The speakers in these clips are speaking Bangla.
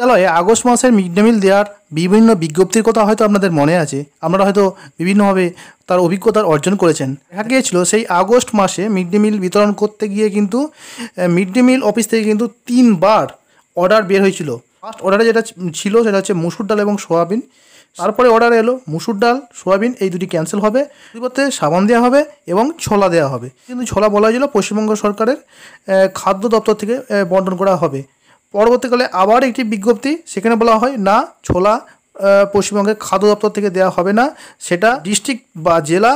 বিদ্যালয়ে আগস্ট মাসের মিড ডে মিল দেওয়ার বিভিন্ন বিজ্ঞপ্তির কথা হয়তো আপনাদের মনে আছে আপনারা হয়তো বিভিন্নভাবে তার অভিজ্ঞতার অর্জন করেছেন দেখা গিয়েছিল সেই আগস্ট মাসে মিড ডে মিল বিতরণ করতে গিয়ে কিন্তু মিড ডে মিল অফিস থেকে কিন্তু তিনবার অর্ডার বের হয়েছিল ফার্স্ট অর্ডারে যেটা ছিল সেটা হচ্ছে মুসুর ডাল এবং সোয়াবিন তারপরে অর্ডার এলো মুসুর ডাল সোয়াবিন এই দুটি ক্যান্সেল হবে পরিবর্তে সাবান দেওয়া হবে এবং ছোলা দেওয়া হবে কিন্তু ছোলা বলা হয়েছিল পশ্চিমবঙ্গ সরকারের খাদ্য দপ্তর থেকে বন্টন করা হবে পরবর্তীকালে আবার একটি বিজ্ঞপ্তি সেখানে বলা হয় না ছোলা পশ্চিমবঙ্গের খাদ্য দপ্তর থেকে দেওয়া হবে না সেটা ডিস্ট্রিক্ট বা জেলা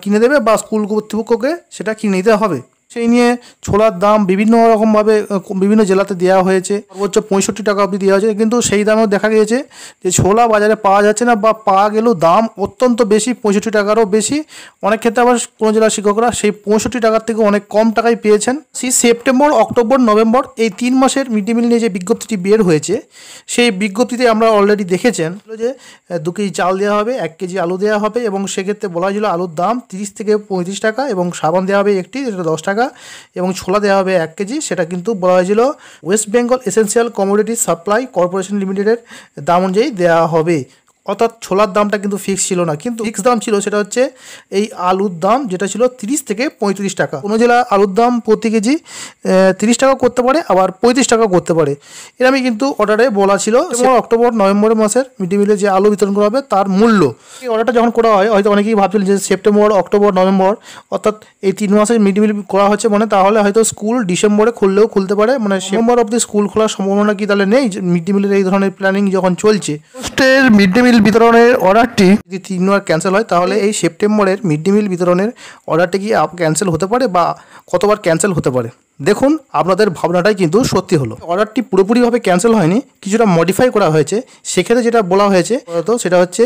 কিনে দেবে বা স্কুল কর্তৃপক্ষকে সেটা কিনে নিতে হবে সেই নিয়ে ছোলার দাম বিভিন্ন রকমভাবে বিভিন্ন জেলাতে দেওয়া হয়েছে সর্বোচ্চ পঁয়ষট্টি টাকা অবধি দেওয়া হয়েছে কিন্তু সেই দামেও দেখা গিয়েছে যে ছোলা বাজারে পাওয়া যাচ্ছে না বা পাওয়া গেলেও দাম অত্যন্ত বেশি পঁয়ষট্টি টাকারও বেশি অনেক ক্ষেত্রে আবার কোনো জেলার শিক্ষকরা সেই পঁয়ষট্টি টাকার থেকে অনেক কম টাকায় পেয়েছেন সেই সেপ্টেম্বর অক্টোবর নভেম্বর এই তিন মাসের মিড ডে মিল নিয়ে যে বিজ্ঞপ্তিটি বের হয়েছে সেই বিজ্ঞপ্তিতে আমরা অলরেডি দেখেছেন যে দু কেজি চাল দেওয়া হবে এক কেজি আলু দেওয়া হবে এবং সেক্ষেত্রে বলা হয়েছিল আলুর দাম তিরিশ থেকে পঁয়ত্রিশ টাকা এবং সাবান দেওয়া হবে একটি যেটা দশ টাকা টাকা এবং ছোলা দেওয়া হবে এক কেজি সেটা কিন্তু বলা হয়েছিল West Bengal Essential Commodity Supply Corporation লিমিটেডের দাম অনুযায়ী দেওয়া হবে অর্থাৎ ছোলার দামটা কিন্তু ফিক্স ছিল না কিন্তু ফিক্স দাম ছিল সেটা হচ্ছে এই আলুর দাম যেটা ছিল তিরিশ থেকে পঁয়ত্রিশ টাকা কোনো জেলা আলুর দাম প্রতি কেজি তিরিশ টাকা করতে পারে আবার পঁয়ত্রিশ টাকা করতে পারে এরমই কিন্তু অর্ডারে বলা ছিল আচ্ছা। অক্টোবর নভেম্বর মাসের মিড ডে মিলে যে আলু বিতরণ করা হবে তার মূল্য এই অর্ডারটা যখন করা হয় হয়তো অনেকেই ভাবছিলেন যে সেপ্টেম্বর অক্টোবর নভেম্বর অর্থাৎ এই তিন মাসের মিড ডে মিল করা হচ্ছে মানে তাহলে হয়তো স্কুল ডিসেম্বরে খুললেও খুলতে পারে মানে সেপ্টেম্বর আচ্ছা। অবধি স্কুল খোলার সম্ভাবনা কি তাহলে নেই মিড ডে মিলের এই ধরনের প্ল্যানিং যখন চলছে মিড ডে মিল মিল বিতরণের অর্ডারটি যদি তিন বার ক্যান্সেল হয় তাহলে এই সেপ্টেম্বরের মিড ডে মিল বিতরণের অর্ডারটি কি ক্যান্সেল হতে পারে বা কতবার ক্যান্সেল হতে পারে দেখুন আপনাদের ভাবনাটাই কিন্তু সত্যি হলো অর্ডারটি পুরোপুরিভাবে ক্যান্সেল হয়নি কিছুটা মডিফাই করা হয়েছে সেক্ষেত্রে যেটা বলা হয়েছে তো সেটা হচ্ছে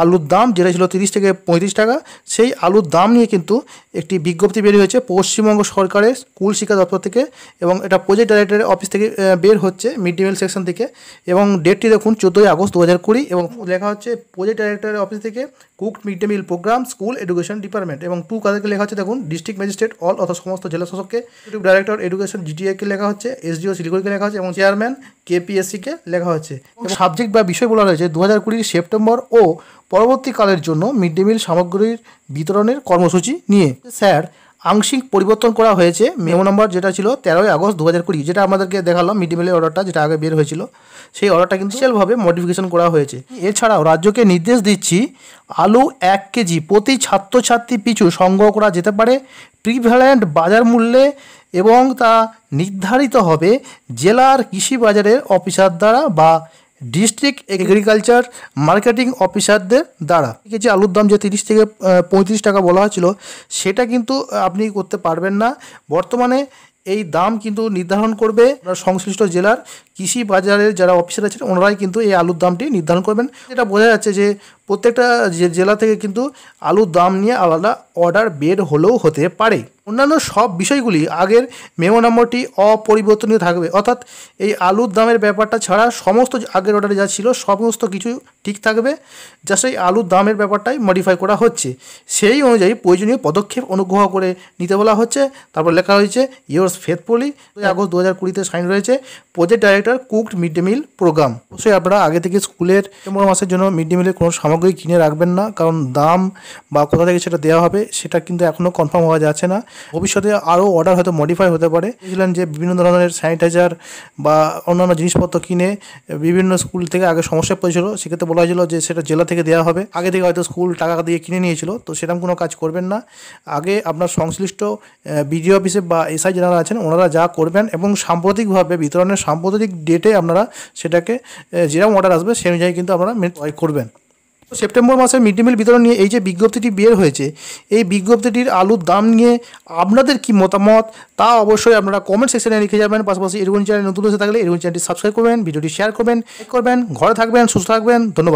আলুর দাম যেটা ছিল তিরিশ থেকে পঁয়ত্রিশ টাকা সেই আলুর দাম নিয়ে কিন্তু একটি বিজ্ঞপ্তি বের হয়েছে পশ্চিমবঙ্গ সরকারের স্কুল শিক্ষা দপ্তর থেকে এবং এটা প্রজেক্ট ডাইরেক্টরের অফিস থেকে বের হচ্ছে মিড ডে মিল সেকশন থেকে এবং ডেটটি দেখুন চোদ্দোই আগস্ট দু হাজার কুড়ি এবং লেখা হচ্ছে প্রজেক্ট ডাইরেক্টরের অফিস থেকে cooked mid day meal programme school education department এবং টু কাদেরকে লেখা হচ্ছে দেখুন ডিস্ট্রিক্ট ম্যাজিস্ট্রেট অল অথবা সমস্ত জেলা শাসককে ডাইরেক্টর ডিরেক্টর এডুকেশন জিটিআইকে লেখা হচ্ছে এসডিও শিলিগুড়িকে লেখা হচ্ছে এবং চেয়ারম্যান কেপিএসসিকে লেখা হচ্ছে এবং সাবজেক্ট বা বিষয় বলা হয়েছে দু হাজার কুড়ির সেপ্টেম্বর ও পরবর্তীকালের জন্য মিড ডে মিল সামগ্রীর বিতরণের কর্মসূচি নিয়ে স্যার আংশিক পরিবর্তন করা হয়েছে মেমো নম্বর যেটা ছিল তেরোই আগস্ট দু হাজার কুড়ি যেটা আমাদেরকে দেখালো মিড ডে মিলের অর্ডারটা যেটা আগে বের হয়েছিল সেই অর্ডারটা কিন্তু সেলভাবে মডিফিকেশন করা হয়েছে এছাড়াও রাজ্যকে নির্দেশ দিচ্ছি আলু এক কেজি প্রতি ছাত্রছাত্রী পিছু সংগ্রহ করা যেতে পারে প্রিভ্যালেন্ট বাজার মূল্যে এবং তা নির্ধারিত হবে জেলার কৃষি বাজারের অফিসার দ্বারা বা ডিস্ট্রিক্ট এগ্রিকালচার মার্কেটিং অফিসারদের দ্বারা যে আলুর দাম যে তিরিশ থেকে পঁয়ত্রিশ টাকা বলা হয়েছিল সেটা কিন্তু আপনি করতে পারবেন না বর্তমানে এই দাম কিন্তু নির্ধারণ করবে সংশ্লিষ্ট জেলার কৃষি বাজারের যারা অফিসার আছেন ওনারাই কিন্তু এই আলুর দামটি নির্ধারণ করবেন এটা বোঝা যাচ্ছে যে প্রত্যেকটা জেলা থেকে কিন্তু আলুর দাম নিয়ে আলাদা অর্ডার বের হলেও হতে পারে অন্যান্য সব বিষয়গুলি আগের মেমো নম্বরটি অপরিবর্তনীয় থাকবে অর্থাৎ এই আলুর দামের ব্যাপারটা ছাড়া সমস্ত আগের অর্ডারে যা ছিল সমস্ত কিছু ঠিক থাকবে জাস্ট এই আলুর দামের ব্যাপারটাই মডিফাই করা হচ্ছে সেই অনুযায়ী প্রয়োজনীয় পদক্ষেপ অনুগ্রহ করে নিতে বলা হচ্ছে তারপর লেখা হয়েছে ইয়োর্স দুই আগস্ট দু হাজার কুড়িতে সাইন রয়েছে project director cooked mid day meal programme অবশ্যই আপনারা আগে থেকে স্কুলের মাসের জন্য মিড ডে মিলের কোনো সামগ্রী কিনে রাখবেন না কারণ দাম বা কোথা থেকে সেটা দেওয়া হবে সেটা কিন্তু এখনও কনফার্ম হওয়া যাচ্ছে না ভবিষ্যতে আরও অর্ডার হয়তো মডিফাই হতে পারে বুঝলেন যে বিভিন্ন ধরনের স্যানিটাইজার বা অন্যান্য জিনিসপত্র কিনে বিভিন্ন স্কুল থেকে আগে সমস্যা পড়েছিল সেক্ষেত্রে বলা হয়েছিল যে সেটা জেলা থেকে দেওয়া হবে আগে থেকে হয়তো স্কুল টাকা দিয়ে কিনে নিয়েছিল তো সেরকম কোনো কাজ করবেন না আগে আপনার সংশ্লিষ্ট বিডিও অফিসে বা এসআই যারা আছেন ওনারা যা করবেন এবং সাম্প্রতিকভাবে বিতরণের সাম্প্রতিক ডেটে আপনারা সেটাকে যেরকম অর্ডার আসবে সেই অনুযায়ী কিন্তু আপনারা করবেন সেপ্টেম্বর মাসের মিড ডে মিল বিতরণ নিয়ে এই যে বিজ্ঞপ্তিটি বের হয়েছে এই বিজ্ঞপ্তিটির আলুর দাম নিয়ে আপনাদের কি মতামত তা অবশ্যই আপনারা কমেন্ট সেকশনে লিখে যাবেন পাশাপাশি এরকম চ্যানেল নতুন এসে থাকলে এরকম চ্যানেলটি সাবস্ক্রাইব করবেন ভিডিওটি শেয়ার করবেন করবেন ঘরে থাকবেন সুস্থ থাকবেন ধন্যবাদ